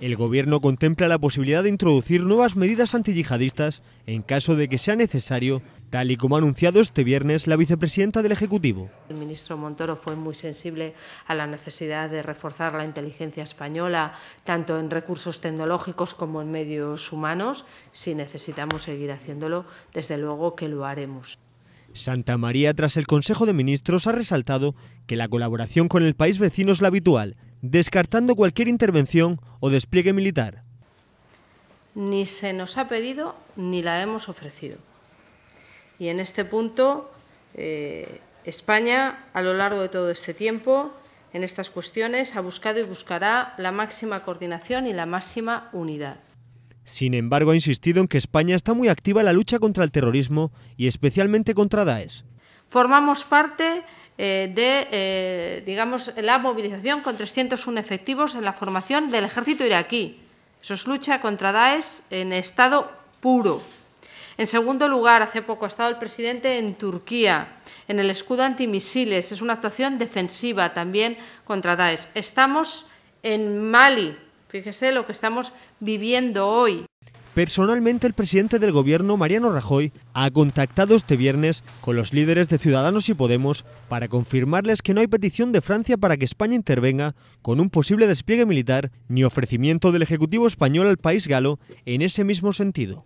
El gobierno contempla la posibilidad de introducir nuevas medidas antiyihadistas en caso de que sea necesario, tal y como ha anunciado este viernes la vicepresidenta del Ejecutivo. El ministro Montoro fue muy sensible a la necesidad de reforzar la inteligencia española, tanto en recursos tecnológicos como en medios humanos. Si necesitamos seguir haciéndolo, desde luego que lo haremos. Santa María, tras el Consejo de Ministros, ha resaltado que la colaboración con el país vecino es la habitual descartando cualquier intervención o despliegue militar. Ni se nos ha pedido ni la hemos ofrecido. Y en este punto, eh, España, a lo largo de todo este tiempo, en estas cuestiones, ha buscado y buscará la máxima coordinación y la máxima unidad. Sin embargo, ha insistido en que España está muy activa en la lucha contra el terrorismo y especialmente contra Daesh. Formamos parte eh, de, eh, digamos, la movilización con 301 efectivos en la formación del ejército iraquí. Eso es lucha contra Daesh en estado puro. En segundo lugar, hace poco ha estado el presidente en Turquía, en el escudo antimisiles. Es una actuación defensiva también contra Daesh. Estamos en Mali. Fíjese lo que estamos viviendo hoy. Personalmente, el presidente del gobierno, Mariano Rajoy, ha contactado este viernes con los líderes de Ciudadanos y Podemos para confirmarles que no hay petición de Francia para que España intervenga con un posible despliegue militar ni ofrecimiento del Ejecutivo español al país galo en ese mismo sentido.